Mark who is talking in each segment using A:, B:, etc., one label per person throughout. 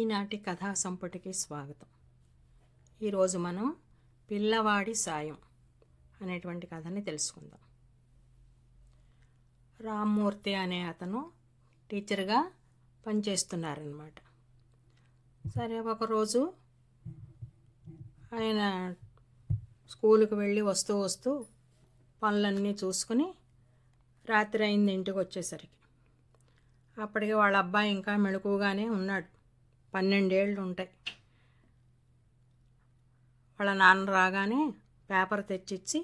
A: ఈనాటి కథా సంపుటికి స్వాగతం ఈరోజు మనం పిల్లవాడి సాయం అనేటువంటి కథని తెలుసుకుందాం రామ్మూర్తి అనే అతను టీచర్గా పనిచేస్తున్నారనమాట సరే ఒకరోజు ఆయన స్కూల్కి వెళ్ళి వస్తూ వస్తూ పనులన్నీ చూసుకుని రాత్రి అయింది ఇంటికి వచ్చేసరికి అప్పటికి వాళ్ళ అబ్బాయి ఇంకా మెళుకుగానే ఉన్నాడు పన్నెండేళ్ళు ఉంటాయి వాళ్ళ నాన్న రాగానే పేపర్ తెచ్చిచ్చి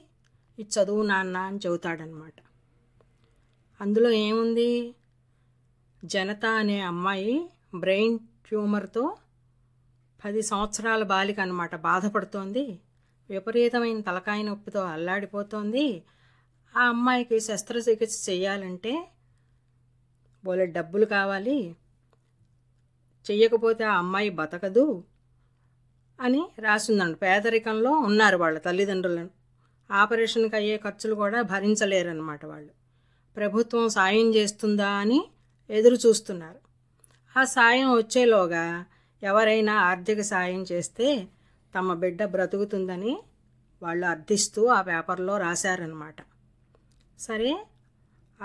A: ఇది చదువు నాన్న అని చెబుతాడనమాట అందులో ఏముంది జనత అనే అమ్మాయి బ్రెయిన్ ట్యూమర్తో పది సంవత్సరాల బాలిక అనమాట బాధపడుతోంది విపరీతమైన తలకాయ నొప్పితో అల్లాడిపోతోంది ఆ అమ్మాయికి శస్త్రచికిత్స చేయాలంటే బోలే డబ్బులు కావాలి చెయ్యకపోతే ఆ అమ్మాయి బతకదు అని రాసిందండి పేదరికంలో ఉన్నారు వాళ్ళ తల్లిదండ్రులను ఆపరేషన్కి అయ్యే ఖర్చులు కూడా భరించలేరన్నమాట వాళ్ళు ప్రభుత్వం సాయం చేస్తుందా అని ఎదురు చూస్తున్నారు ఆ సాయం వచ్చేలోగా ఎవరైనా ఆర్థిక సాయం చేస్తే తమ బిడ్డ బ్రతుకుతుందని వాళ్ళు అర్థిస్తూ ఆ పేపర్లో రాశారనమాట సరే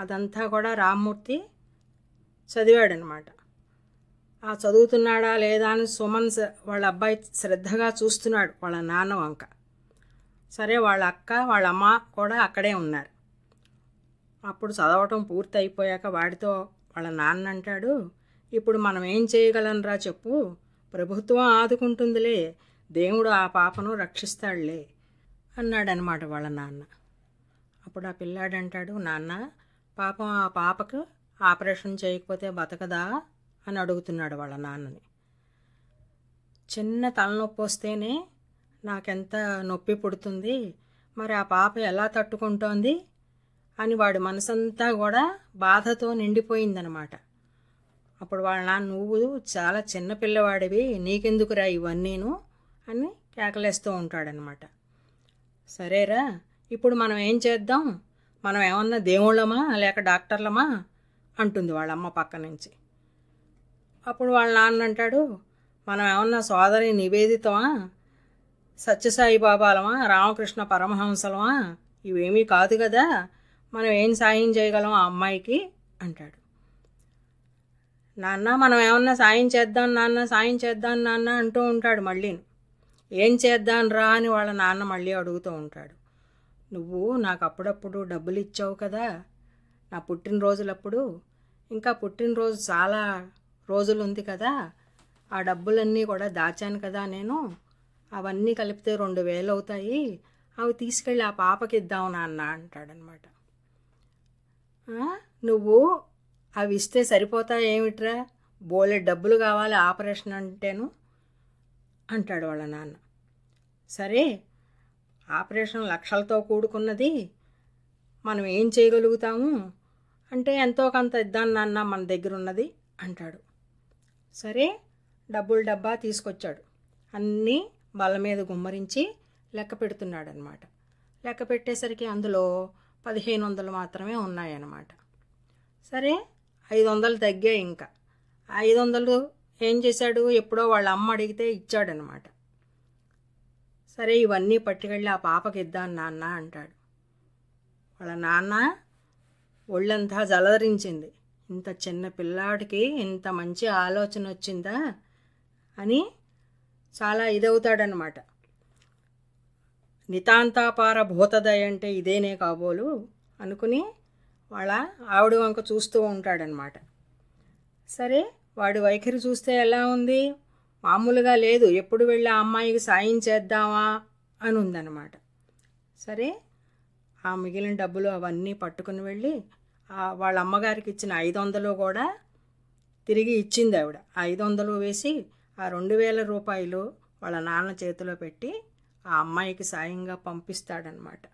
A: అదంతా కూడా రామ్మూర్తి చదివాడనమాట ఆ చదువుతున్నాడా లేదా అని సుమన్ వాళ్ళ అబ్బాయి శ్రద్ధగా చూస్తున్నాడు వాళ్ళ నాన్న వంక సరే వాళ్ళ అక్క వాళ్ళ అమ్మ కూడా అక్కడే ఉన్నారు అప్పుడు చదవటం పూర్తి అయిపోయాక వాడితో వాళ్ళ నాన్న అంటాడు ఇప్పుడు మనం ఏం చేయగలనరా చెప్పు ప్రభుత్వం ఆదుకుంటుందిలే దేవుడు ఆ పాపను రక్షిస్తాడులే అన్నాడనమాట వాళ్ళ నాన్న అప్పుడు ఆ పిల్లాడంటాడు నాన్న పాపం ఆ పాపకు ఆపరేషన్ చేయకపోతే బతకదా అని అడుగుతున్నాడు వాళ్ళ నాన్నని చిన్న తలనొప్పి వస్తేనే నాకెంత నొప్పి పుడుతుంది మరి ఆ పాప ఎలా తట్టుకుంటోంది అని వాడి మనసంతా కూడా బాధతో నిండిపోయిందనమాట అప్పుడు వాళ్ళ నాన్న నువ్వు చాలా చిన్న పిల్లవాడివి రా ఇవన్నీను అని కేకలేస్తూ ఉంటాడనమాట సరేరా ఇప్పుడు మనం ఏం చేద్దాం మనం ఏమన్నా దేవుళ్ళమా లేక డాక్టర్లమా అంటుంది వాళ్ళమ్మ పక్క నుంచి అప్పుడు వాళ్ళ నాన్న అంటాడు మనం ఏమన్నా సోదరి నివేదితమా సత్యసాయి బాబాలమా రామకృష్ణ పరమహంసలమా ఇవేమీ కాదు కదా మనం ఏం సాయం చేయగలం ఆ అమ్మాయికి అంటాడు నాన్న మనం ఏమన్నా సాయం చేద్దాం నాన్న సాయం చేద్దాం నాన్న అంటూ ఉంటాడు మళ్ళీ ఏం చేద్దాం రా అని వాళ్ళ నాన్న మళ్ళీ అడుగుతూ ఉంటాడు నువ్వు నాకు అప్పుడప్పుడు డబ్బులు ఇచ్చావు కదా నా పుట్టినరోజులప్పుడు ఇంకా పుట్టినరోజు చాలా రోజులుంది కదా ఆ డబ్బులన్నీ కూడా దాచాను కదా నేను అవన్నీ కలిపితే రెండు వేలు అవుతాయి అవి తీసుకెళ్ళి ఆ పాపకి ఇద్దాం నాన్న అంటాడనమాట నువ్వు అవి ఇస్తే సరిపోతా ఏమిట్రా బోలె డబ్బులు కావాలి ఆపరేషన్ అంటేను అంటాడు వాళ్ళ నాన్న సరే ఆపరేషన్ లక్షలతో కూడుకున్నది మనం ఏం చేయగలుగుతాము అంటే ఎంతో కొంత ఇద్దాం నాన్న మన దగ్గర ఉన్నది అంటాడు సరే డబ్బులు డబ్బా తీసుకొచ్చాడు అన్నీ బల్ల మీద గుమ్మరించి లెక్క పెడుతున్నాడనమాట లెక్క పెట్టేసరికి అందులో పదిహేను వందలు మాత్రమే ఉన్నాయన్నమాట సరే ఐదు వందలు తగ్గా ఇంకా ఐదు వందలు ఏం చేశాడు ఎప్పుడో వాళ్ళ అమ్మ అడిగితే ఇచ్చాడనమాట సరే ఇవన్నీ పట్టుకెళ్ళి ఆ పాపకి ఇద్దాను నాన్న అంటాడు వాళ్ళ నాన్న ఒళ్ళంతా జలదరించింది ఇంత చిన్న పిల్లాడికి ఇంత మంచి ఆలోచన వచ్చిందా అని చాలా ఇదవుతాడనమాట నితాంతాపార భూతదయ అంటే ఇదేనే కాబోలు అనుకుని వాళ్ళ ఆవిడ వంక చూస్తూ ఉంటాడనమాట సరే వాడి వైఖరి చూస్తే ఎలా ఉంది మామూలుగా లేదు ఎప్పుడు వెళ్ళి ఆ అమ్మాయికి సాయం చేద్దామా అని ఉందన్నమాట సరే ఆ మిగిలిన డబ్బులు అవన్నీ పట్టుకుని వెళ్ళి వాళ్ళ అమ్మగారికి ఇచ్చిన ఐదు వందలు కూడా తిరిగి ఇచ్చింది ఆవిడ ఐదు వందలు వేసి ఆ రెండు వేల రూపాయలు వాళ్ళ నాన్న చేతిలో పెట్టి ఆ అమ్మాయికి సాయంగా పంపిస్తాడనమాట